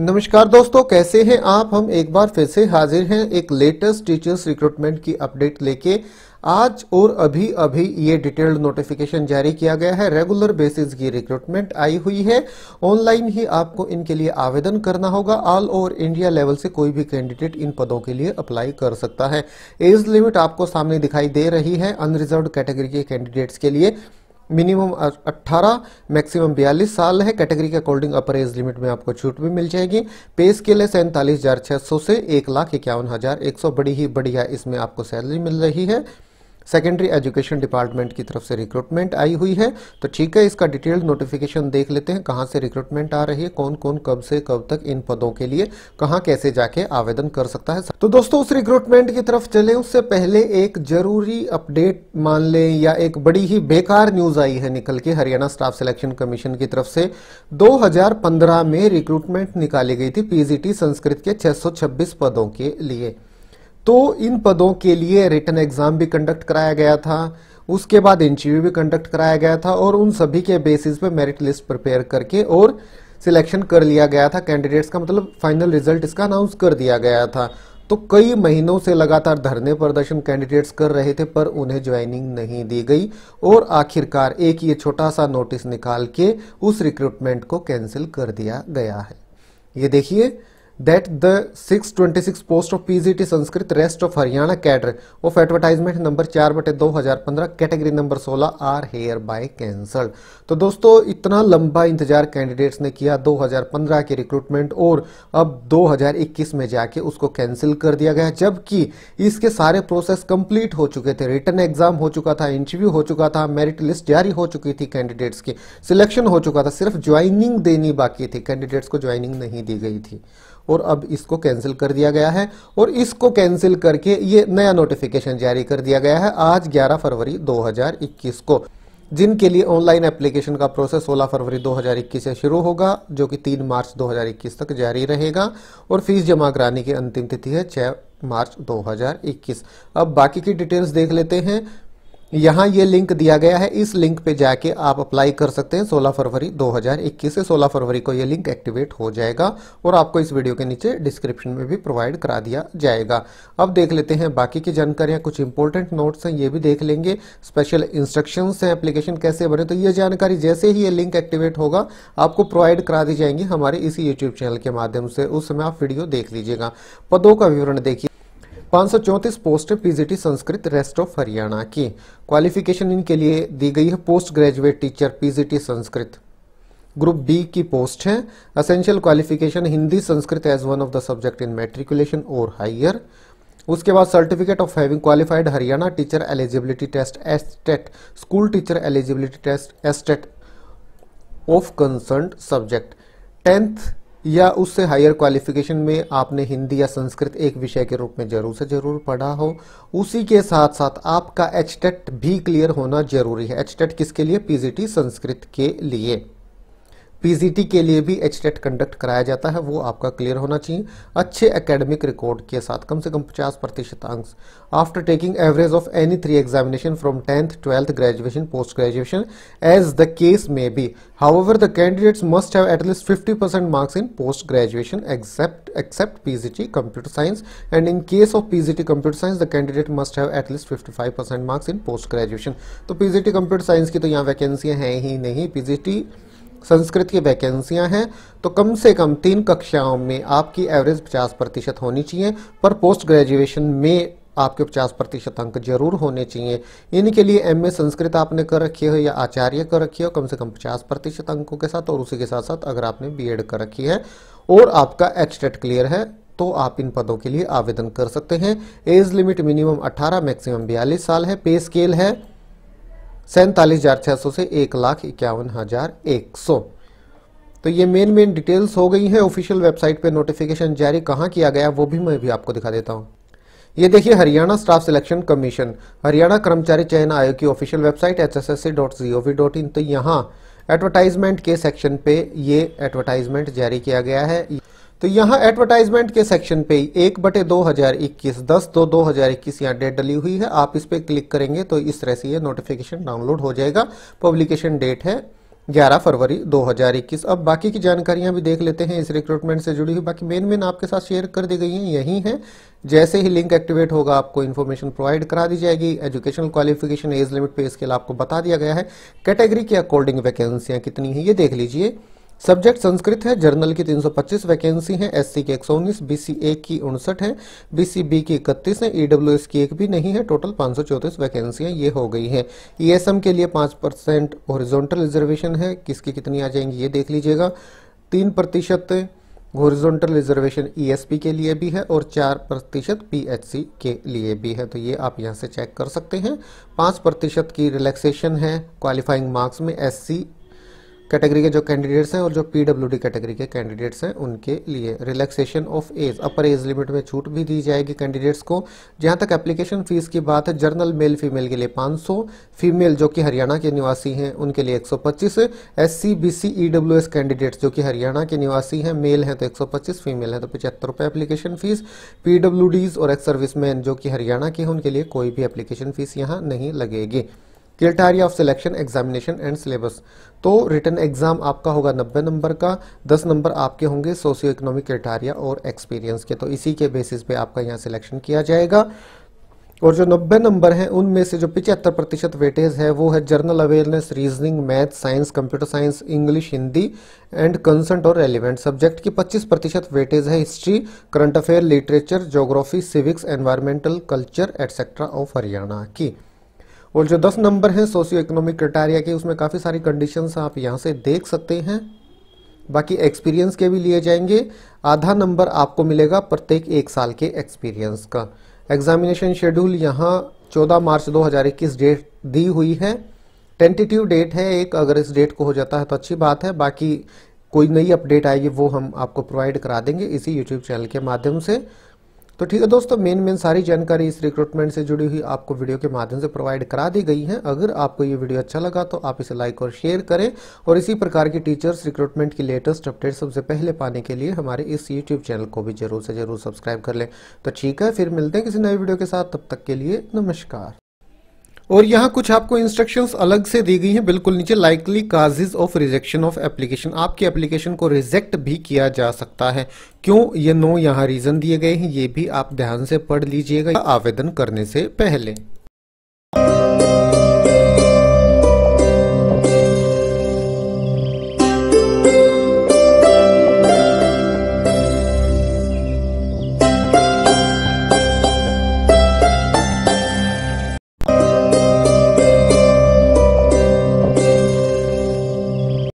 नमस्कार दोस्तों कैसे हैं आप हम एक बार फिर से हाजिर हैं एक लेटेस्ट टीचर्स रिक्रूटमेंट की अपडेट लेके आज और अभी अभी ये डिटेल्ड नोटिफिकेशन जारी किया गया है रेगुलर बेसिस की रिक्रूटमेंट आई हुई है ऑनलाइन ही आपको इनके लिए आवेदन करना होगा ऑल ओवर इंडिया लेवल से कोई भी कैंडिडेट इन पदों के लिए अप्लाई कर सकता है एज लिमिट आपको सामने दिखाई दे रही है अनरिजर्व कैटेगरी के कैंडिडेट्स के लिए मिनिमम 18 मैक्सिमम 42 साल है कैटेगरी के अकॉर्डिंग अपर एज लिमिट में आपको छूट भी मिल जाएगी पे स्केल है सैंतालीस हजार सौ से एक लाख इक्यावन हजार एक सौ बड़ी ही बढ़िया इसमें आपको सैलरी मिल रही है सेकेंडरी एजुकेशन डिपार्टमेंट की तरफ से रिक्रूटमेंट आई हुई है तो ठीक है इसका डिटेल्ड नोटिफिकेशन देख लेते हैं कहाँ से रिक्रूटमेंट आ रही है कौन कौन कब से कब तक इन पदों के लिए कहाँ कैसे जाके आवेदन कर सकता है तो दोस्तों उस रिक्रूटमेंट की तरफ चले उससे पहले एक जरूरी अपडेट मान लें या एक बड़ी ही बेकार न्यूज आई है निकल के हरियाणा स्टाफ सिलेक्शन कमीशन की तरफ से 2015 में रिक्रूटमेंट निकाली गई थी पीजीटी संस्कृत के 626 पदों के लिए तो इन पदों के लिए रिटर्न एग्जाम भी कंडक्ट कराया गया था उसके बाद इंटरव्यू भी कंडक्ट कराया गया था और उन सभी के बेसिस पे मेरिट लिस्ट प्रिपेयर करके और सिलेक्शन कर लिया गया था कैंडिडेट्स का मतलब फाइनल रिजल्ट इसका अनाउंस कर दिया गया था तो कई महीनों से लगातार धरने प्रदर्शन कैंडिडेट्स कर रहे थे पर उन्हें ज्वाइनिंग नहीं दी गई और आखिरकार एक ये छोटा सा नोटिस निकाल के उस रिक्रूटमेंट को कैंसिल कर दिया गया है ये देखिए that the 626 post of PGT Sanskrit rest of Haryana cadre of advertisement number 4 बटे 2015 category number 16 are hereby cancelled तो दोस्तों इतना लंबा इंतजार कैंडिडेट्स ने किया 2015 की रिक्रूटमेंट और अब 2021 में जाके उसको कैंसिल कर दिया गया जबकि इसके सारे प्रोसेस कंप्लीट हो चुके थे रिटर्न एग्जाम हो चुका था इंटरव्यू हो चुका था मेरिट लिस्ट जारी हो चुकी थी कैंडिडेट्स की सिलेक्शन हो चुका था सिर्फ ज्वाइनिंग देनी बाकी थी कैंडिडेट्स को ज्वाइनिंग नहीं दी गई थी और अब इसको कैंसिल कर दिया गया है और इसको कैंसिल करके ये नया नोटिफिकेशन जारी कर दिया गया है आज 11 फरवरी 2021 को जिनके लिए ऑनलाइन एप्लीकेशन का प्रोसेस 16 फरवरी 2021 से शुरू होगा जो कि 3 मार्च 2021 तक जारी रहेगा और फीस जमा कराने की अंतिम तिथि है 6 मार्च 2021 अब बाकी की डिटेल्स देख लेते हैं यहाँ ये लिंक दिया गया है इस लिंक पे जाके आप अप्लाई कर सकते हैं 16 फरवरी 2021 से 16 फरवरी को ये लिंक एक्टिवेट हो जाएगा और आपको इस वीडियो के नीचे डिस्क्रिप्शन में भी प्रोवाइड करा दिया जाएगा अब देख लेते हैं बाकी की जानकारियां कुछ इंपॉर्टेंट नोट्स हैं ये भी देख लेंगे स्पेशल इंस्ट्रक्शन हैं एप्लीकेशन कैसे बने तो ये जानकारी जैसे ही ये लिंक एक्टिवेट होगा आपको प्रोवाइड करा दी जाएंगी हमारे इसी यूट्यूब चैनल के माध्यम से उस समय आप वीडियो देख लीजिएगा पदों का विवरण देखिए 534 post PGT Sanskrit rest of Haryana की क्वालिफिकेशन इनके लिए दी गई है post graduate teacher PGT Sanskrit group B की पोस्ट है essential qualification Hindi Sanskrit as one of the subject in matriculation और हाइयर उसके बाद certificate of having qualified Haryana teacher eligibility test state school teacher eligibility test state of concern subject tenth या उससे higher qualification में आपने हिंदी या संस्कृत एक विषय के रूप में जरूर से जरूर पढ़ा हो उसी के साथ साथ आपका एच भी क्लियर होना जरूरी है एच किसके लिए पीजीटी संस्कृत के लिए पीजीटी के लिए भी एच टेट कंडक्ट कराया जाता है वो आपका क्लियर होना चाहिए अच्छे एकेडमिक रिकॉर्ड के साथ कम से कम 50 प्रतिशत अंक after taking average of any three examination from tenth twelfth graduation post graduation as the case may be however the candidates must have at least fifty percent marks in post graduation except except PGT computer science and in case of PGT computer science the candidate must have at least fifty five percent marks in post graduation तो PGT computer science की तो यहाँ वैकेंसियाँ हैं ही नहीं PGT Sanskrit की वैकेंसियां हैं तो कम से कम तीन कक्षाओं में आपकी एवरेज 50 प्रतिशत होनी चाहिए पर पोस्ट ग्रेजुएशन में आपके 50 प्रतिशत अंक जरूर होने चाहिए इनके लिए एमए संस्कृत आपने कर रखी हो या आचार्य कर रखी हो कम से कम 50 प्रतिशत अंकों के साथ और उसी के साथ साथ अगर आपने बीएड कर रखी है और आपका एच क्लियर है तो आप इन पदों के लिए आवेदन कर सकते हैं एज लिमिट मिनिमम 18 मैक्सिमम 42 साल है पे स्केल है सैंतालीस हजार छः सौ से एक लाख इक्यावन हजार एक सौ तो ये मेन मेन डिटेल्स हो गई हैं ऑफिशियल वेबसाइट पे नोटिफिकेशन जारी कहाँ किया गया वो भी मैं भी आपको दिखा देता हूँ ये देखिए Haryana staff selection commission Haryana कर्मचारी चयन आयोग की official website H S S C dot G O V dot in तो यहाँ एडवर्टाइजमेंट के सेक्शन पे ये एडवर्टाइजमेंट जारी किया गया है तो यहाँ एडवर्टाइजमेंट के सेक्शन पे एक बटे दो हजार इक्कीस दस दो दो हजार इक्कीस यहाँ डेट डली हुई है आप इस पर क्लिक करेंगे तो इस तरह से ये नोटिफिकेशन डाउनलोड हो जाएगा पब्लिकेशन डेट है 11 फरवरी 2021 अब बाकी की जानकारियां भी देख लेते हैं इस रिक्रूटमेंट से जुड़ी हुई बाकी मेन मेन आपके साथ शेयर कर दी गई हैं यही हैं जैसे ही लिंक एक्टिवेट होगा आपको इन्फॉर्मेशन प्रोवाइड करा दी जाएगी एजुकेशनल क्वालिफिकेशन एज लिमिट पे लिए आपको बता दिया गया है कैटेगरी की अकॉर्डिंग वैकेंसियां कितनी है ये देख लीजिए सब्जेक्ट संस्कृत है जर्नल की 325 वैकेंसी हैं एससी की 119 बीसीए की उनसठ है बीसीबी की 31 है ईडब्ल्यूएस की एक भी नहीं है टोटल पाँच वैकेंसियां ये हो गई हैं ईएसएम के लिए 5 परसेंट ओरिजोनटल रिजर्वेशन है किसकी कितनी आ जाएंगी ये देख लीजिएगा तीन प्रतिशत ओरिजोनटल रिजर्वेशन ईएसपी के लिए भी है और चार प्रतिशत पीएचसी के लिए भी है तो ये आप यहाँ से चेक कर सकते हैं पाँच प्रतिशत की रिलैक्सेशन है क्वालिफाइंग मार्क्स में एससी कैटेगरी के जो कैंडिडेट्स हैं और जो पीडब्ल्यूडी कैटेगरी के कैंडिडेट्स हैं उनके लिए relaxation of age upper age limit में छूट भी दी जाएगी कैंडिडेट्स को जहां तक एप्लीकेशन फीस की बात है जर्नल मेल फीमेल के लिए 500 फीमेल जो कि हरियाणा के निवासी हैं उनके लिए 125 एससी बीसी ईडब्ल्यूएस कैंडिडेट्स जो कि हरियाणा के निवासी हैं मेल हैं तो पच्चीस फीमेल हैं तो पचहत्तर रुपये एप्लीकेशन फीस पीडब्ल्यूडीज और एक्स सर्विसमैन जो कि हरियाणा के हैं उनके लिए कोई भी एप्लीकेशन फीस यहाँ नहीं लगेगी criteria of selection examination and syllabus तो रिटर्न एग्जाम आपका होगा 90 नंबर का 10 नंबर आपके होंगे सोशियो इकोनॉमिक क्रिटेरिया और एक्सपीरियंस के तो इसी के बेसिस पे आपका यहाँ सिलेक्शन किया जाएगा और जो 90 नंबर हैं उनमें से जो पिचहत्तर प्रतिशत वेटेज है वो है general awareness reasoning math science computer science English Hindi and concerned और रेलिवेंट सब्जेक्ट की 25 प्रतिशत वेटेज है history current affair literature geography civics environmental culture etcetera of Haryana की और जो दस नंबर हैं सोशियो इकोनॉमिक क्राइटेरिया के उसमें काफ़ी सारी कंडीशंस आप यहाँ से देख सकते हैं बाकी एक्सपीरियंस के भी लिए जाएंगे आधा नंबर आपको मिलेगा प्रत्येक एक साल के एक्सपीरियंस का एग्जामिनेशन शेड्यूल यहाँ 14 मार्च 2021 डेट दी हुई है टेंटेटिव डेट है एक अगर इस डेट को हो जाता है तो अच्छी बात है बाकी कोई नई अपडेट आएगी वो हम आपको प्रोवाइड करा देंगे इसी यूट्यूब चैनल के माध्यम से तो ठीक है दोस्तों मेन मेन सारी जानकारी इस रिक्रूटमेंट से जुड़ी हुई आपको वीडियो के माध्यम से प्रोवाइड करा दी गई है अगर आपको ये वीडियो अच्छा लगा तो आप इसे लाइक और शेयर करें और इसी प्रकार की टीचर्स रिक्रूटमेंट की लेटेस्ट अपडेट सबसे पहले पाने के लिए हमारे इस यूट्यूब चैनल को भी जरूर से जरूर सब्सक्राइब कर लें तो ठीक है फिर मिलते हैं किसी नए वीडियो के साथ तब तक के लिए नमस्कार और यहाँ कुछ आपको इंस्ट्रक्शंस अलग से दी गई हैं बिल्कुल नीचे likely causes of rejection of application आपकी एप्लीकेशन को रिजेक्ट भी किया जा सकता है क्यों ये नो यहाँ रीज़न दिए गए हैं ये भी आप ध्यान से पढ़ लीजिएगा आवेदन करने से पहले